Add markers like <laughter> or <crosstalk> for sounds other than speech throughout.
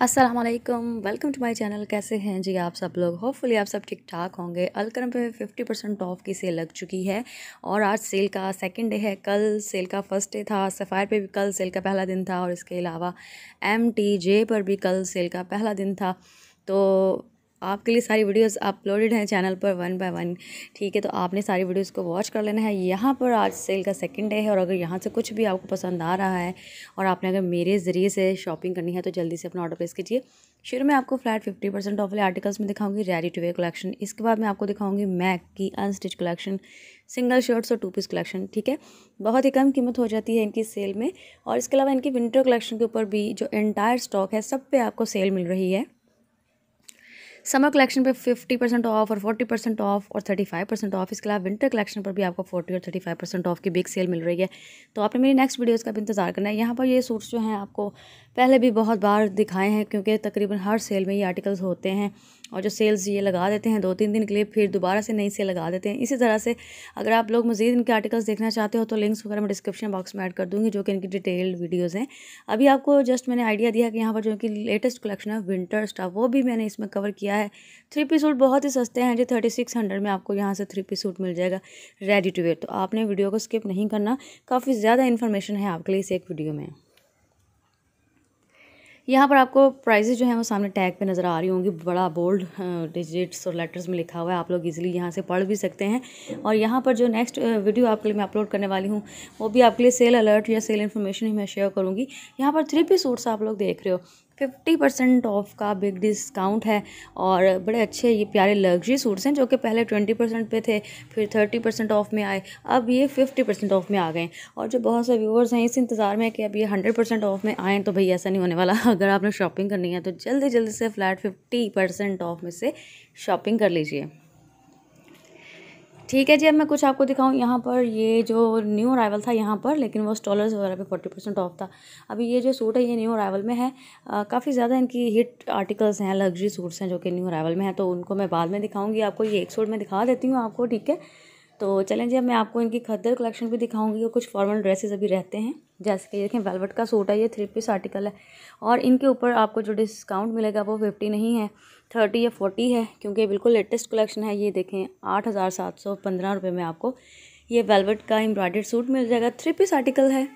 Aslam welcome to my channel कैसे हैं जी आप सब लोग होपफुली आप सब ठीक ठाक होंगे अलकरम पे फिफ्टी परसेंट ऑफ की सेल लग चुकी है और आज सेल का सेकंड डे है कल सेल का फर्स्ट डे था सफ़ायर पे भी कल सेल का पहला दिन था और इसके अलावा एम टी जे पर भी कल सेल का पहला दिन था तो आपके लिए सारी वीडियोस अपलोडेड हैं चैनल पर वन बाय वन ठीक है तो आपने सारी वीडियोस को वॉच कर लेना है यहाँ पर आज सेल का सेकंड डे है और अगर यहाँ से कुछ भी आपको पसंद आ रहा है और आपने अगर मेरे ज़रिए से शॉपिंग करनी है तो जल्दी से अपना ऑर्डर प्लेस कीजिए शुरू में आपको फ्लैट फिफ्टी परसेंट ऑफ वाले आर्टिकल्स में दिखाऊंगी रेडी टू वेयर कलेक्शन इसके बाद मैं आपको दिखाऊंगी मैक की अनस्टिच कलेक्शन सिंगल शर्ट्स और टू पीस कलेक्शन ठीक है बहुत ही कम कीमत हो जाती है इनकी सेल में और इसके अलावा इनकी विंटर कलेक्शन के ऊपर भी जो एंटायर स्टॉक है सब पे आपको सेल मिल रही है समर कलेक्शन पे 50 परसेंट ऑफ और 40 परसेंट ऑफ और 35 परसेंट ऑफ इसके अलावा विंटर कलेक्शन पर भी आपको 40 और 35 परसेंट ऑफ की बिग सेल मिल रही है तो आपने मेरी नेक्स्ट वीडियोज़ का भी इंतजार करना है यहाँ पर ये सूट्स जो हैं आपको पहले भी बहुत बार दिखाए हैं क्योंकि तकरीबन हर सेल में ये आर्टिकल्स होते हैं और जो सेल्स ये लगा देते हैं दो तीन दिन के लिए फिर दोबारा से नई सेल लगा देते हैं इसी तरह से अगर आप लोग मज़ीद इनके आर्टिकल्स देखना चाहते हो तो लिंक्स वगैरह मैं डिस्क्रिप्शन बॉक्स में ऐड कर दूँगी जो कि इनकी डिटेल्ड वीडियोज़ हैं अभी आपको जस्ट मैंने आइडिया दिया कि यहाँ पर जो कि लेटेस्ट कलेक्शन है विंटर स्टाफ वो भी मैंने इसमें कवर किया है थ्री पी सूट बहुत ही सस्ते हैं जो थर्टी सिक्स हंड्रेड में आपको यहाँ से थ्री पी सूट मिल जाएगा रेडी टू वेयर तो आपने वीडियो को स्किप नहीं करना काफ़ी ज़्यादा इन्फॉर्मेशन है आपके लिए इस एक वीडियो में यहाँ पर आपको प्राइजेज़ जो है वो सामने टैग पे नज़र आ रही होंगी बड़ा बोल्ड डिजिट्स और लेटर्स में लिखा हुआ है आप लोग इजीली यहाँ से पढ़ भी सकते हैं और यहाँ पर जो नेक्स्ट वीडियो आपके लिए मैं अपलोड करने वाली हूँ वो भी आपके लिए सेल अलर्ट या सेल इन्फॉर्मेशन ही मैं शेयर करूँगी यहाँ पर थ्री पी सूट्स आप लोग देख रहे हो फिफ्टी परसेंट ऑफ का बिग डिस्काउंट है और बड़े अच्छे ये प्यारे लग्जरी सूट्स हैं जो कि पहले ट्वेंटी परसेंट पे थे फिर थर्टी परसेंट ऑफ में आए अब ये फिफ्टी परसेंट ऑफ में आ गए और जो बहुत से व्यूवर्स हैं इस इंतज़ार में कि अब ये हंड्रेड परसेंट ऑफ में आएँ तो भाई ऐसा नहीं होने वाला <laughs> अगर आपने शॉपिंग करनी है तो जल्दी जल्दी से फ्लैट फिफ्टी परसेंट ऑफ में से शॉपिंग कर लीजिए ठीक है जी अब मैं कुछ आपको दिखाऊँ यहाँ पर ये जो न्यू अराइवल था यहाँ पर लेकिन वो स्टॉलर्स वगैरह पे फोर्टी परसेंट ऑफ था अभी ये जो सूट है ये न्यू अराइवल में है काफ़ी ज़्यादा इनकी हिट आर्टिकल्स हैं लग्जरी सूट्स हैं जो कि न्यू अराइवल में है तो उनको मैं बाद में दिखाऊँगी आपको ये एक सूट में दिखा देती हूँ आपको ठीक है तो चलें जी अब मैं आपको इनकी खद्दर कलेक्शन भी दिखाऊंगी और कुछ फॉर्मल ड्रेसेस अभी रहते हैं जैसे कि देखें वेलवेट का सूट है ये थ्री पीस आर्टिकल है और इनके ऊपर आपको जो डिस्काउंट मिलेगा वो फिफ्टी नहीं है थर्टी या फोर्टी है क्योंकि बिल्कुल लेटेस्ट कलेक्शन है ये देखें आठ हज़ार सात सौ पंद्रह रुपये में आपको ये वेलवेट का एम्ब्रॉयडर्ड सूट मिल जाएगा थ्री पीस आर्टिकल है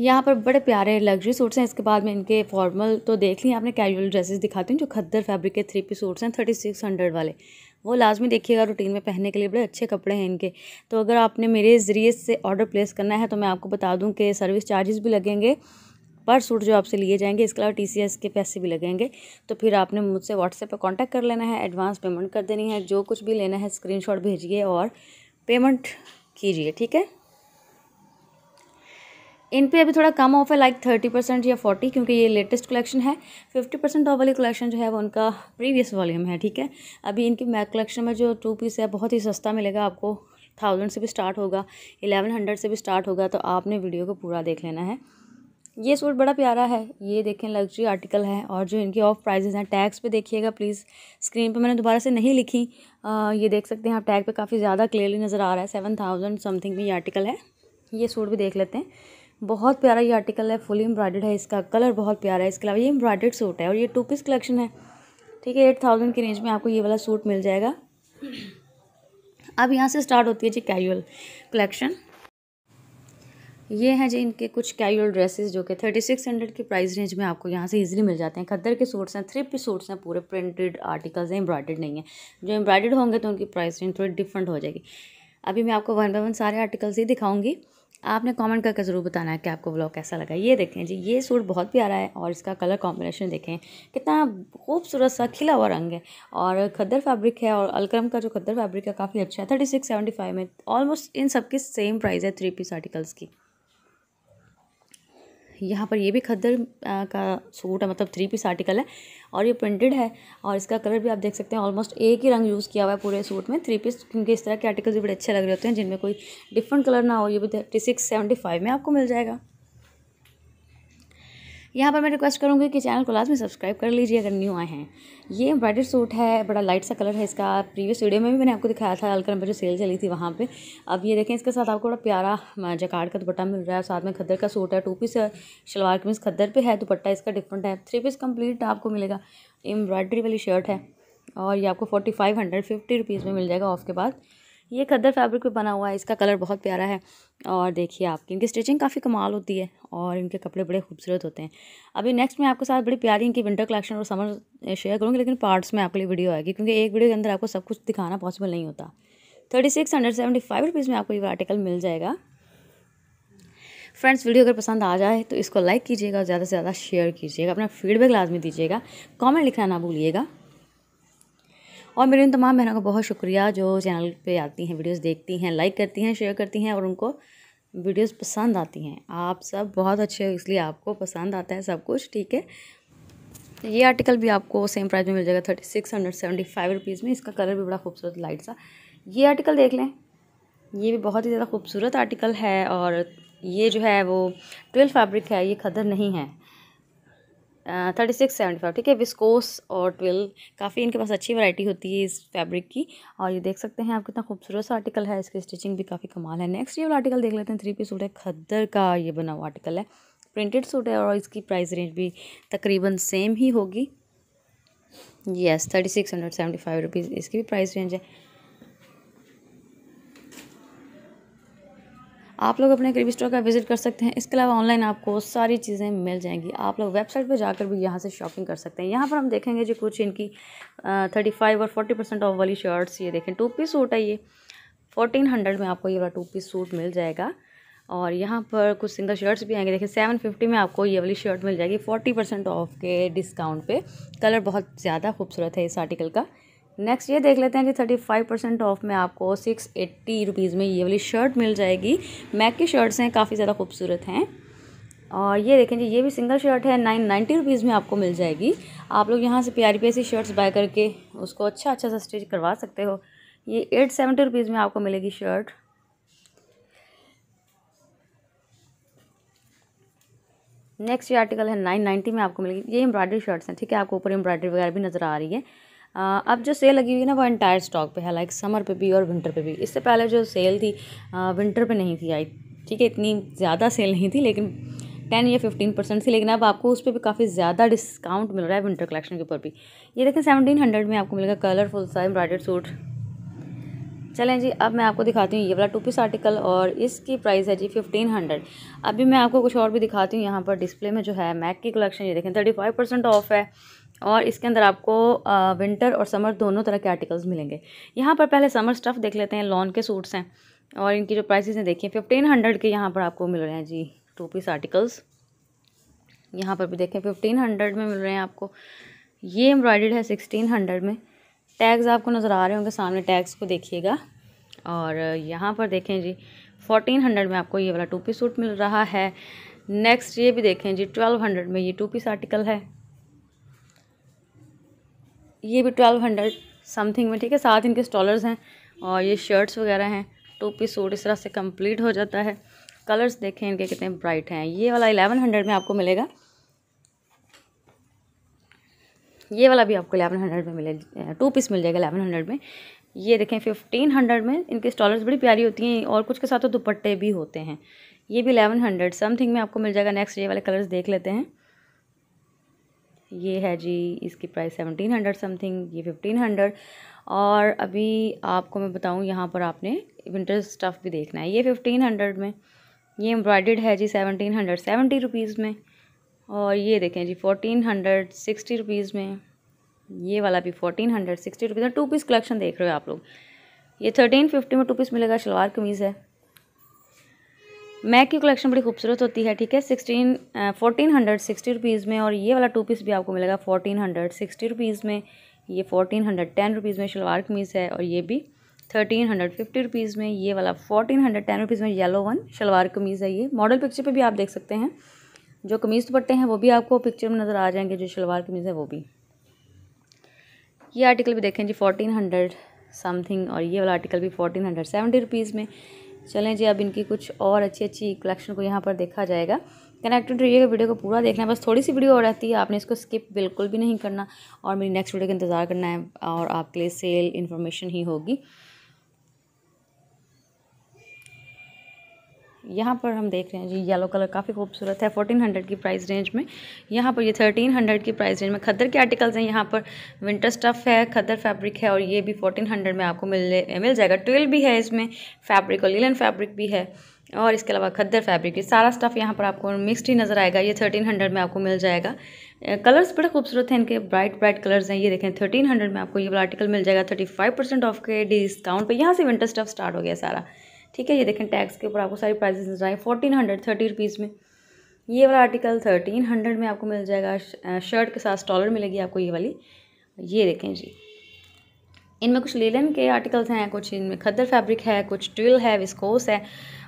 यहाँ पर बड़े प्यारे लग्जरी सूट्स हैं इसके बाद में इनके फॉर्मल तो देख लिए आपने कैजुअल ड्रेसेस दिखाती हूँ जो खद्दर फैब्रिक के थ्री पी सूट्स हैं थर्टी सिक्स हंड्रेड वाले वो लाजमी देखिएगा रूटीन में पहनने के लिए बड़े अच्छे कपड़े हैं इनके तो अगर आपने मेरे ज़रिए से ऑर्डर प्लेस करना है तो मैं आपको बता दूँ कि सर्विस चार्जेस भी लगेंगे पर सूट जो आपसे लिए जाएंगे इसके अलावा टी के पैसे भी लगेंगे तो फिर आपने मुझसे व्हाट्सएप पर कॉन्टैक्ट कर लेना है एडवांस पेमेंट कर देनी है जो कुछ भी लेना है स्क्रीन भेजिए और पेमेंट कीजिए ठीक है इन पे अभी थोड़ा कम ऑफ है लाइक थर्टी परसेंट या फोर्टी क्योंकि ये लेटेस्ट कलेक्शन है फिफ्टी परसेंट ऑफ वाली कलेक्शन जो है वो उनका प्रीवियस वॉल्यूम है ठीक है अभी इनकी मैक कलेक्शन में जो टू पीस है बहुत ही सस्ता मिलेगा आपको थाउजेंड से भी स्टार्ट होगा एलेवन हंड्रेड से भी स्टार्ट होगा तो आपने वीडियो को पूरा देख लेना है ये सूट बड़ा प्यारा है ये देखें लग्जरी आर्टिकल है और जो इनके ऑफ प्राइजेज़ हैं टैग्स पर देखिएगा प्लीज़ स्क्रीन पर मैंने दोबारा से नहीं लिखी ये देख सकते हैं आप टैग पर काफ़ी ज़्यादा क्लियरली नज़र आ रहा है सेवन थाउजेंड समथिंग में ये आर्टिकल है ये सूट भी देख लेते हैं बहुत प्यारा ये आर्टिकल है फुली एम्ब्रॉयडर्ड है इसका कलर बहुत प्यारा है इसके अलावा ये एम्ब्रॉयडर्ड सूट है और ये टू पीस कलेक्शन है ठीक है एट थाउजेंड की रेंज में आपको ये वाला सूट मिल जाएगा अब यहाँ से स्टार्ट होती है जी कैजुअल कलेक्शन ये हैं जी इनके कुछ कैजुअल ड्रेसेस जो कि थर्टी सिक्स हंड्रेड की प्राइस रेंज में आपको यहाँ से इजीली मिल जाते हैं खद्दर के सूट्स हैं थ्री पी सूट्स हैं पूरे प्रिंटेड आर्टिकल्स हैं एम्ब्रॉयडर्ड नहीं है जो एम्ब्रॉयडर्ड होंगे तो उनकी प्राइस रेंज थोड़ी डिफरेंट हो जाएगी अभी मैं आपको वन बाय वन सारे आर्टिकल्स ही दिखाऊंगी आपने कमेंट करके ज़रूर बताना है कि आपको ब्लॉग कैसा लगा ये देखें जी ये सूट बहुत प्यारा है और इसका कलर कॉम्बिनेशन देखें कितना खूबसूरत सा खिला हुआ रंग है और खद्दर फैब्रिक है और अलक्रम का जो खद्दर फैब्रिक है काफ़ी अच्छा है थर्टी सिक्स सेवेंटी फाइव में ऑलमोस्ट इन सबकी सेम प्राइस है थ्री पीस आर्टिकल्स की यहाँ पर ये भी खद्दर का सूट है मतलब थ्री पीस आर्टिकल है और ये प्रिंटेड है और इसका कलर भी आप देख सकते हैं ऑलमोस्ट एक ही रंग यूज़ किया हुआ है पूरे सूट में थ्री पीस क्योंकि इस तरह के आर्टिकल्स भी बड़े अच्छे लग रहे होते हैं जिनमें कोई डिफरेंट कलर ना हो ये भी थर्टी सिक्स सेवेंटी फाइव में आपको मिल जाएगा यहाँ पर मैं रिक्वेस्ट करूँगी कि चैनल को लास्ट में सब्सक्राइब कर लीजिए अगर न्यू आए हैं ये एम्ब्रॉडेड सूट है बड़ा लाइट सा कलर है इसका प्रीवियस वीडियो में भी मैंने आपको दिखाया था अलकर में जो सेल चली थी वहाँ पर अब ये देखें इसके साथ आपको बड़ा प्यारा जकाड़ का दुपट्टा मिल रहा है साथ में खद्दर का सूट है टू पीस शलवार कमीज खद्दर पर है दुपट्टा इसका डिफरेंट है थ्री पीस कम्प्लीट आपको मिलेगा एम्ब्रॉयडरी वाली शर्ट है और ये आपको forty five hundred fifty rupees में मिल जाएगा ऑफ के बाद ये खद्दर फैब्रिक पे बना हुआ है इसका कलर बहुत प्यारा है और देखिए आपकी इनकी स्टिचिंग काफ़ी कमाल होती है और इनके कपड़े बड़े खूबसूरत होते हैं अभी नेक्स्ट मैं आपके साथ बड़ी प्यारी इनकी विंटर कलेक्शन और समर शेयर करूँगी लेकिन पार्ट्स में आपके लिए वीडियो आएगी क्योंकि एक वीडियो के अंदर आपको सब कुछ दिखाना पॉसिबल नहीं होता thirty six hundred seventy five rupees में आपको ये आर्टिकल मिल जाएगा फ्रेंड्स वीडियो अगर पसंद आ जाए तो इसको लाइक कीजिएगा ज़्यादा से ज़्यादा शेयर कीजिएगा अपना फीडबैक लाजमी दीजिएगा कमेंट लिखना ना भूलिएगा और मेरे उन तमाम बहनों का बहुत शुक्रिया जो चैनल पे आती हैं वीडियोस देखती हैं लाइक करती हैं शेयर करती हैं और उनको वीडियोस पसंद आती हैं आप सब बहुत अच्छे हो इसलिए आपको पसंद आता है सब कुछ ठीक है ये आर्टिकल भी आपको सेम प्राइस में मिल जाएगा thirty six hundred seventy five rupees में इसका कलर भी बड़ा खूबसूरत लाइट सा ये आर्टिकल देख लें ये भी बहुत ही ज़्यादा खूबसूरत आर्टिकल है और ये जो है वो ट्वेल्व फैब्रिक है ये खदर नहीं है थर्टी सिक्स सेवेंटी फाइव ठीक है विस्कोस और ट्वेल्व काफ़ी इनके पास अच्छी वैरायटी होती है इस फैब्रिक की और ये देख सकते हैं आप कितना खूबसूरत सा आर्टिकल है इसकी स्टिचिंग भी काफ़ी कमाल है नेक्स्ट ये वाला आर्टिकल देख लेते हैं थ्री पी सूट है खद्दर का ये बना हुआ आर्टिकल है प्रिंटेड सूट है और इसकी प्राइस रेंज भी तकरीबन सेम ही होगी yes thirty six hundred seventy five rupees इसकी भी प्राइस रेंज है आप लोग अपने करीबी स्टोर का विज़िट कर सकते हैं इसके अलावा ऑनलाइन आपको सारी चीज़ें मिल जाएंगी आप लोग वेबसाइट पर जाकर भी यहाँ से शॉपिंग कर सकते हैं यहाँ पर हम देखेंगे जो कुछ इनकी थर्टी फाइव और फोर्टी परसेंट ऑफ वाली शर्ट्स ये देखें टू पीस सूट है ये फोर्टीन हंड्रेड में आपको ये वाला टू पीस सूट मिल जाएगा और यहाँ पर कुछ सिंगल शर्ट्स भी आएंगे देखिए सेवन फिफ्टी में आपको ये वाली शर्ट मिल जाएगी फोर्टी परसेंट ऑफ के डिस्काउंट पे कलर बहुत ज़्यादा खूबसूरत है इस आर्टिकल का नेक्स्ट ये देख लेते हैं कि थर्टी फाइव परसेंट ऑफ में आपको सिक्स एट्टी रुपीज़ में ये वाली शर्ट मिल जाएगी मैक की शर्ट्स हैं काफ़ी ज़्यादा खूबसूरत हैं और ये देखें जी ये भी सिंगल शर्ट है नाइन नाइन्टी रुपीज़ में आपको मिल जाएगी आप लोग यहाँ से प्यारी प्यारी शर्ट्स बाय करके उसको अच्छा अच्छा सा स्टिच करवा सकते हो ये एट सेवेंटी रुपीज़ में आपको मिलेगी शर्ट नेक्स्ट ये आर्टिकल है नाइन नाइन्टी में आपको मिलेगी ये एम्ब्रॉयडरी शर्ट्स हैं ठीक है आपको ऊपर एम्ब्रॉयडरी वगैरह भी नज़र आ रही है अब जो सेल लगी हुई है ना वो एंटायर स्टॉक पे है लाइक समर पे भी और विंटर पे भी इससे पहले जो सेल थी विंटर पे नहीं थी आई ठीक है इतनी ज़्यादा सेल नहीं थी लेकिन टेन या फिफ्टीन परसेंट थी लेकिन अब आपको उस पर भी काफ़ी ज़्यादा डिस्काउंट मिल रहा है विंटर कलेक्शन के ऊपर भी ये देखें सेवनटीन हंड्रेड में आपको मिलेगा कलरफुल सा एम्ब्रॉयडर्ड सूट चलें जी अब मैं आपको दिखाती हूँ ये वाला टू पीस आर्टिकल और इसकी प्राइस है जी फिफ्टीन हंड्रेड अभी मैं आपको कुछ और भी दिखाती हूँ यहाँ पर डिस्प्ले में जो है मैक की कलेक्शन ये देखें थर्टी फाइव परसेंट ऑफ है और इसके अंदर आपको विंटर और समर दोनों तरह के आर्टिकल्स मिलेंगे यहाँ पर पहले समर स्टफ़ देख लेते हैं लॉन के सूट्स हैं और इनकी जो प्राइसेस हैं देखिए फिफ्टीन हंड्रेड के यहाँ पर आपको मिल रहे हैं जी टू पीस आर्टिकल्स यहाँ पर भी देखें फिफ्टीन हंड्रेड में मिल रहे हैं आपको ये एम्ब्रॉयडर्ड है सिक्सटीन हंड्रेड में टैग्स आपको नज़र आ रहे होंगे सामने टैग्स को देखिएगा और यहाँ पर देखें जी फोर्टीन हंड्रेड में आपको ये वाला टू पीस सूट मिल रहा है नेक्स्ट ये भी देखें जी ट्वेल्व हंड्रेड में ये टू पीस आर्टिकल है ये भी ट्वेल्व हंड्रेड समथिंग में ठीक है साथ इनके स्टॉलर्स हैं और ये शर्ट्स वगैरह हैं टू पीस सूट इस तरह से कंप्लीट हो जाता है कलर्स देखें इनके कितने ब्राइट हैं ये वाला एलेवन हंड्रेड में आपको मिलेगा ये वाला भी आपको एलेवन हंड्रेड में मिलेगा टू पीस मिल जाएगा एलेवन हंड्रेड में ये देखें फिफ्टीन हंड्रेड में इनके स्टॉलर्स बड़ी प्यारी होती हैं और कुछ के साथ तो दुपट्टे भी होते हैं ये भी एलेवन हंड्रेड समथिंग में आपको मिल जाएगा नेक्स्ट ये वाले कलर्स देख लेते हैं ये है जी इसकी प्राइस सेवनटीन हंड्रेड समथिंग ये फिफ्टीन हंड्रेड और अभी आपको मैं बताऊँ यहाँ पर आपने विंटर स्टफ़ भी देखना है ये फिफ्टीन हंड्रेड में ये एम्ब्रॉयड है जी सेवनटीन हंड्रेड सेवेंटी रुपीज़ में और ये देखें जी फोर्टीन हंड्रेड सिक्सटी रुपीज़ में ये वाला भी फोर्टीन हंड्रेड सिक्सटी रुपीज़ में टू पीस कलेक्शन देख रहे हो आप लोग ये थर्टीन फिफ्टी में टू पीस मिलेगा शलवार कमीज़ है मैक की कलेक्शन बड़ी खूबसूरत होती है ठीक है sixteen fourteen hundred sixty rupees में और ये वाला टू पीस भी आपको मिलेगा फोर्टीन हंड्रेड सिक्सटी रुपीज़ में ये फोर्टीन हंड्रेड टेन रुपीज़ में शलवार कमीज़ है और ये भी थर्टीन हंड्रेड फिफ्टी रुपीज़ में ये वाला फोर्टीन हंड्रेड टेन रुपीज़ में येलो वन शलवार कमीज़ है ये मॉडल पिक्चर पर भी आप देख सकते हैं जो कमीज़ दुपट्टे हैं वो भी आपको पिक्चर में नज़र आ जाएंगे जो शलवार कमीज़ है वो भी ये आर्टिकल भी देखें जी फोर्टीन हंड्रेड समथिंग और ये वाला आर्टिकल भी फोर्टीन हंड्रेड सेवेंटी रुपीज़ में चलें जी अब इनकी कुछ और अच्छी अच्छी कलेक्शन को यहाँ पर देखा जाएगा कनेक्टेड रहिएगा वीडियो को पूरा देखना है बस थोड़ी सी वीडियो और रहती है आपने इसको स्किप बिल्कुल भी नहीं करना और मेरी नेक्स्ट वीडियो का इंतज़ार करना है और आपके लिए सेल इन्फॉर्मेशन ही होगी यहाँ पर हम देख रहे हैं जी येलो कलर काफ़ी खूबसूरत है फोर्टीन हंड्रेड की प्राइस रेंज में यहाँ पर ये थर्टीन हंड्रेड की प्राइस रेंज में खद्दर के आर्टिकल्स हैं यहाँ पर विंटर स्टफ़ है खद्दर फैब्रिक है और ये भी फोर्टीन हंड्रेड में आपको मिल मिल जाएगा ट्वेल्व भी है इसमें फैब्रिक और लीलन फैब्रिक भी है और इसके अलावा खद्दर फैब्रिक ये सारा स्टफ़ यहाँ पर आपको मिक्सड ही नज़र आएगा ये थर्टीन हंड्रेड में आपको मिल जाएगा कलर्स बड़े खूबसूरत हैं इनके ब्राइट ब्राइट कलर्स हैं ये देखें थर्टीन हंड्रेड में आपको ये वाला आर्टिकल मिल जाएगा थर्टी फाइव परसेंट ऑफ के डिस्काउंट पर यहाँ से विंटर स्टफ़ स्टार्ट हो गया सारा ठीक है ये देखें टैक्स के ऊपर आपको सारी प्राइजेस मिल जाएंगे फोर्टीन हंड्रेड थर्टी रुपीज़ में ये वाला आर्टिकल थर्टीन हंड्रेड में आपको मिल जाएगा शर्ट के साथ स्टॉलर मिलेगी आपको ये वाली ये देखें जी इनमें कुछ लेलन के आर्टिकल्स हैं कुछ इनमें खद्दर फैब्रिक है कुछ ट्विल है विस्कोस है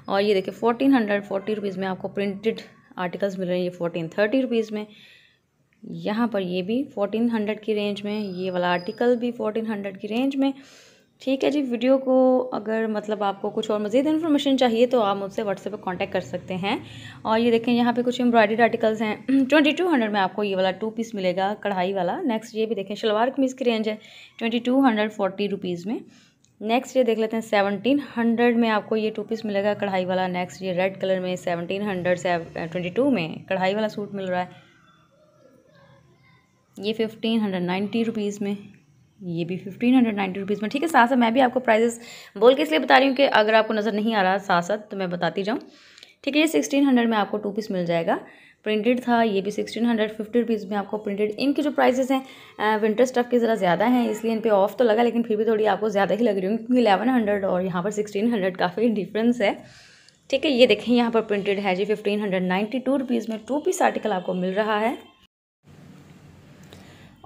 और ये देखें फोर्टीन हंड्रेड फोर्टी रुपीज़ में आपको प्रिंटेड आर्टिकल्स मिल रहे हैं ये फोर्टीन थर्टी रुपीज़ में यहाँ पर ये भी फोर्टीन हंड्रेड की रेंज में ये वाला आर्टिकल भी फोर्टीन हंड्रेड की रेंज में ठीक है जी वीडियो को अगर मतलब आपको कुछ और मज़ीद इन्फॉर्मेशन चाहिए तो आप मुझसे व्हाट्सएप पर कांटेक्ट कर सकते हैं और ये देखें यहाँ पे कुछ एम्ब्रॉयडरी आर्टिकल्स हैं ट्वेंटी टू हंड्रेड में आपको ये वाला टू पीस मिलेगा कढ़ाई वाला नेक्स्ट ये भी देखें शलवार कमीज़ की रेंज है twenty two hundred forty rupees में नेक्स्ट ये देख लेते हैं सेवनटीन हंड्रेड में आपको ये टू पीस मिलेगा कढ़ाई वाला नेक्स्ट ये रेड कलर में सेवनटीन हंड्रेड से ट्वेंटी uh, टू में कढ़ाई वाला सूट मिल रहा है ये फिफ्टीन हंड्रेड नाइन्टी रुपीज़ में ये भी फिफ्टीन हंड्रेड नाइन्टी रुपीज़ में ठीक है साथ साथ मैं भी आपको प्राइजेस बोल के इसलिए बता रही हूँ कि अगर आपको नज़र नहीं आ रहा साथ साथ तो मैं बताती जाऊँ ठीक है ये सिक्सटीन हंड्रेड में आपको टू पीस मिल जाएगा प्रिंटेड था ये भी सिक्सटीन हंड्रेड फिफ्टी रुपीज़ में आपको प्रिंटेड इनके जो प्राइजेस हैं विंटर स्टफ़ के ज़रा ज़्यादा हैं इसलिए इन पर ऑफ तो लगा लेकिन फिर भी थोड़ी आपको ज़्यादा ही लग रही हूँ क्योंकि इलेवन हंड्रेड और यहाँ पर सिक्सटीन हंड्रेड काफ़ी डिफरेंस है ठीक है ये देखें यहाँ पर प्रिंटेड है जी fifteen hundred ninety two rupees में टू पीस आर्टिकल आपको मिल रहा है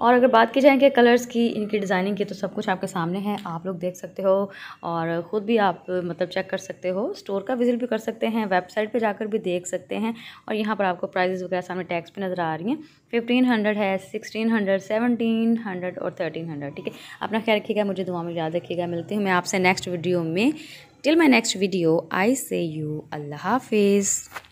और अगर बात की जाए कि कलर्स की इनकी डिज़ाइनिंग की तो सब कुछ आपके सामने है आप लोग देख सकते हो और ख़ुद भी आप मतलब चेक कर सकते हो स्टोर का विजिट भी कर सकते हैं वेबसाइट पे जाकर भी देख सकते हैं और यहाँ पर आपको प्राइजेज़ वगैरह सामने टैक्स पे नज़र आ रही हैं फिफ्टीन हंड्रेड है सिक्सटीन हंड्रेड सेवनटीन हंड्रेड और थर्टीन हंड्रेड ठीक है अपना ख्याल रखिएगा मुझे दुआ में याद रखिएगा मिलती हूँ मैं आपसे नेक्स्ट वीडियो में till my next video I say you अल्लाह हाफिज़